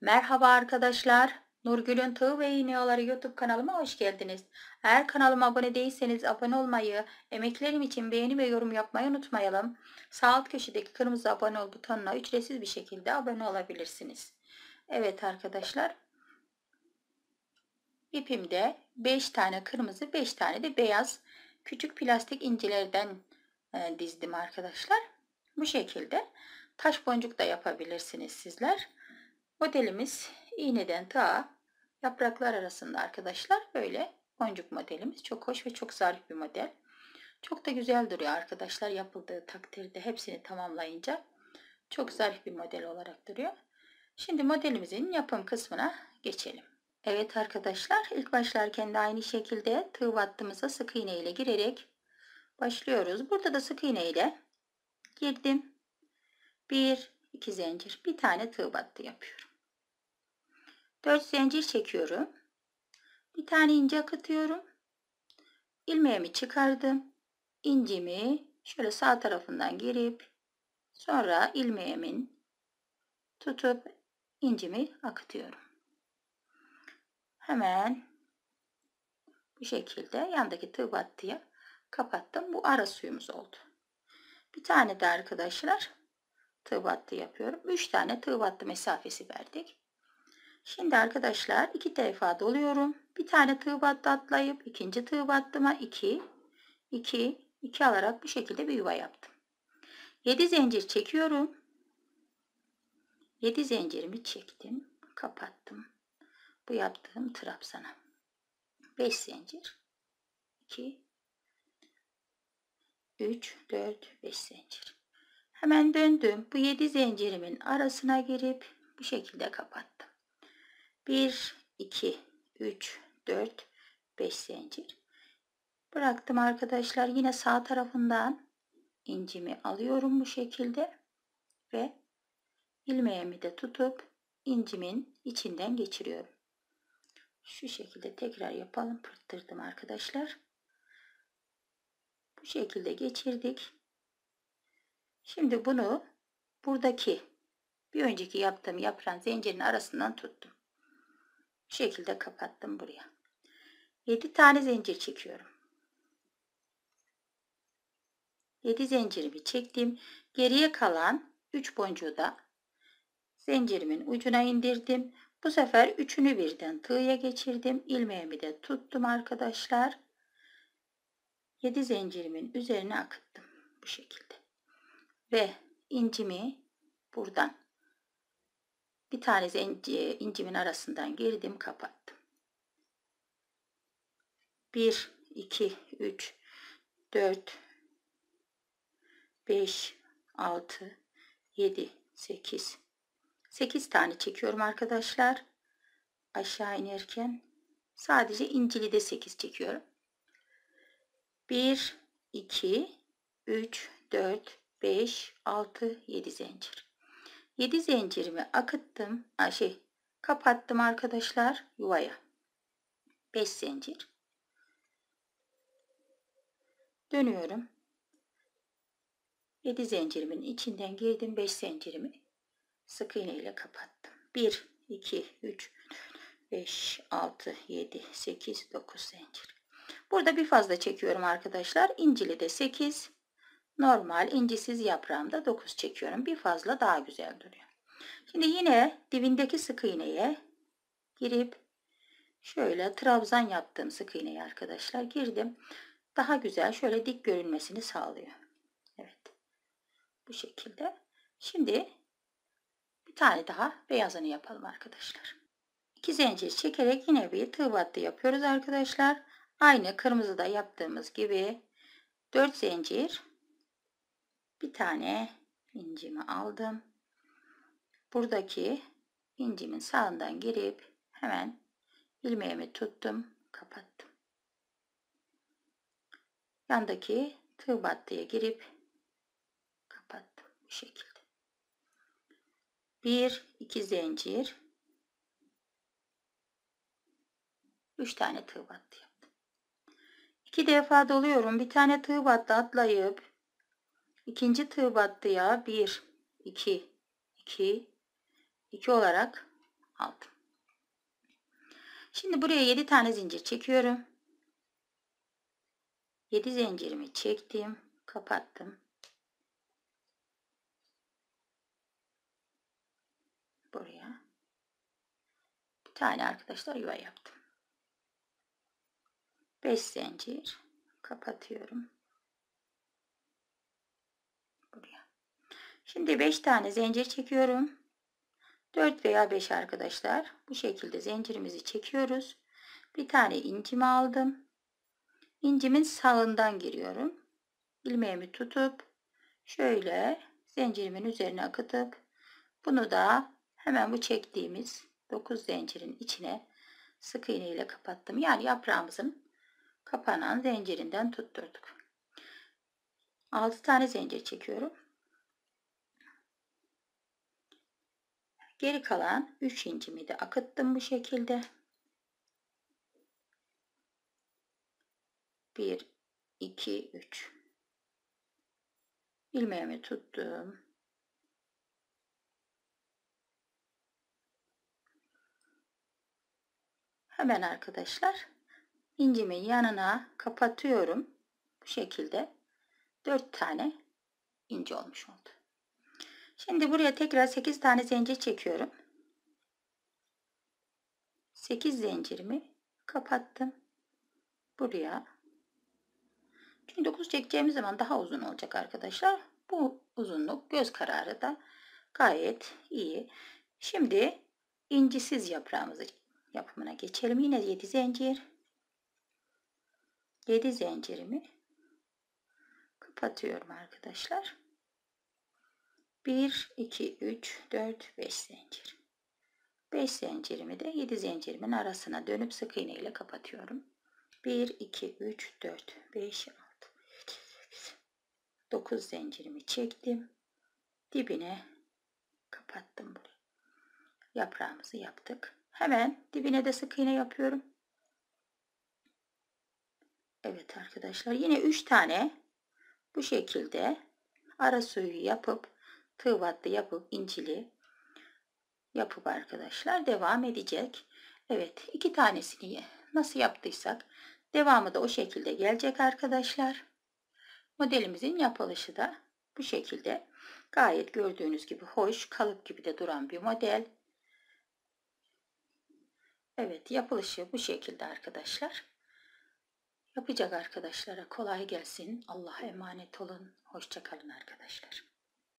Merhaba arkadaşlar. Nurgül'ün Tığ ve İğneoları YouTube kanalıma hoş geldiniz. Eğer kanalıma abone değilseniz abone olmayı, emeklerim için beğeni ve yorum yapmayı unutmayalım. Sağ alt köşedeki kırmızı abone ol butonuna ücretsiz bir şekilde abone olabilirsiniz. Evet arkadaşlar. İpimde 5 tane kırmızı, 5 tane de beyaz küçük plastik incilerden e, dizdim arkadaşlar. Bu şekilde taş boncuk da yapabilirsiniz sizler. Modelimiz iğneden ta yapraklar arasında arkadaşlar böyle boncuk modelimiz. Çok hoş ve çok zarif bir model. Çok da güzel duruyor arkadaşlar yapıldığı takdirde hepsini tamamlayınca çok zarif bir model olarak duruyor. Şimdi modelimizin yapım kısmına geçelim. Evet arkadaşlar ilk başlarken de aynı şekilde tığ battığımıza sık iğne ile girerek başlıyoruz. Burada da sık iğne ile girdim. 1 2 zincir bir tane tığ battı yapıyorum. 4 zincir çekiyorum. Bir tane ince akıtıyorum. İlmeğimi çıkardım. İncimi şöyle sağ tarafından girip sonra ilmeğimin tutup incimi akıtıyorum. Hemen bu şekilde yandaki tığ battıya kapattım. Bu ara suyumuz oldu. Bir tane de arkadaşlar tığ battı yapıyorum. 3 tane tığ battı mesafesi verdik. Şimdi arkadaşlar iki defa doluyorum. Bir tane tığ battı atlayıp ikinci tığ battıma 2 2 2 alarak bu şekilde bir yuva yaptım. 7 zincir çekiyorum. 7 zincirimi çektim. Kapattım. Bu yaptığım trabzana. 5 zincir. 2 3 4 5 zincir. Hemen döndüm. Bu 7 zincirimin arasına girip bu şekilde kapattım. 1 2 3 4 5 zincir bıraktım arkadaşlar yine sağ tarafından incimi alıyorum bu şekilde ve ilmeğimi de tutup incimin içinden geçiriyorum şu şekilde tekrar yapalım pırttırdım arkadaşlar bu şekilde geçirdik şimdi bunu buradaki bir önceki yaptığım yaprağın zincirin arasından tuttum bu şekilde kapattım buraya. 7 tane zincir çekiyorum. 7 zincirimi çektim. Geriye kalan 3 boncuğu da zincirimin ucuna indirdim. Bu sefer üçünü birden tığya geçirdim. ilmeğimi de tuttum arkadaşlar. 7 zincirimin üzerine akıttım bu şekilde. Ve incimi buradan bir tanesi e, incimin arasından girdim kapattım. 1, 2, 3, 4, 5, 6, 7, 8. 8 tane çekiyorum arkadaşlar. Aşağı inerken sadece incili de 8 çekiyorum. 1, 2, 3, 4, 5, 6, 7 zincir. 7 zincirimi akıttım. şey, kapattım arkadaşlar yuvaya. 5 zincir. Dönüyorum. 7 zincirimin içinden girdim 5 zincirimi sık iğne ile kapattım. 1 2 3 5 6 7 8 9 zincir. Burada bir fazla çekiyorum arkadaşlar. İncili de 8 normal incisiz yaprağımda 9 çekiyorum. Bir fazla daha güzel duruyor. Şimdi yine dibindeki sık iğneye girip şöyle trabzan yaptığım sık iğneye arkadaşlar girdim. Daha güzel şöyle dik görünmesini sağlıyor. Evet. Bu şekilde. Şimdi bir tane daha beyazını yapalım arkadaşlar. 2 zincir çekerek yine bir tığ battı yapıyoruz arkadaşlar. Aynı kırmızıda yaptığımız gibi 4 zincir bir tane incimi aldım. Buradaki incimin sağından girip hemen ilmeğimi tuttum, kapattım. Yandaki tığ battıya girip kapattım bu şekilde. Bir, iki zincir. Üç tane tığ battı yaptım. İki defa doluyorum. Bir tane tığ battı atlayıp İkinci tığ battıya 1, 2, 2, 2 olarak aldım. Şimdi buraya 7 tane zincir çekiyorum. 7 zincirimi çektim. Kapattım. Buraya. Bir tane arkadaşlar yuva yaptım. 5 zincir kapatıyorum. Şimdi 5 tane zincir çekiyorum. 4 veya 5 arkadaşlar. Bu şekilde zincirimizi çekiyoruz. Bir tane incimi aldım. İncimin sağından giriyorum. İlmeğimi tutup şöyle zincirimin üzerine akıtıp bunu da hemen bu çektiğimiz 9 zincirin içine sık iğne ile kapattım. Yani yaprağımızın kapanan zincirinden tutturduk. 6 tane zincir çekiyorum. Geri kalan 3 incimi de akıttım bu şekilde. 1, 2, 3. Ilmeğimi tuttum. Hemen arkadaşlar incimin yanına kapatıyorum. Bu şekilde 4 tane ince olmuş oldu. Şimdi buraya tekrar 8 tane zincir çekiyorum. 8 zincirimi kapattım. Buraya. Çünkü 9 çekeceğimiz zaman daha uzun olacak arkadaşlar. Bu uzunluk göz kararı da gayet iyi. Şimdi incisiz yaprağımızı yapımına geçelim. Yine 7 zincir. 7 zincirimi kapatıyorum arkadaşlar. 1, 2, 3, 4, 5 zincir. 5 zincirimi de 7 zincirimin arasına dönüp sık iğne ile kapatıyorum. 1, 2, 3, 4, 5, 6, 9 zincirimi çektim. Dibine kapattım burayı. Yaprağımızı yaptık. Hemen dibine de sık iğne yapıyorum. Evet arkadaşlar yine 3 tane bu şekilde ara suyu yapıp tığvatlı yapı incili yapıp arkadaşlar devam edecek. Evet iki tanesini nasıl yaptıysak devamı da o şekilde gelecek arkadaşlar. Modelimizin yapılışı da bu şekilde gayet gördüğünüz gibi hoş kalıp gibi de duran bir model. Evet yapılışı bu şekilde arkadaşlar. Yapacak arkadaşlara kolay gelsin. Allah'a emanet olun. Hoşçakalın arkadaşlar.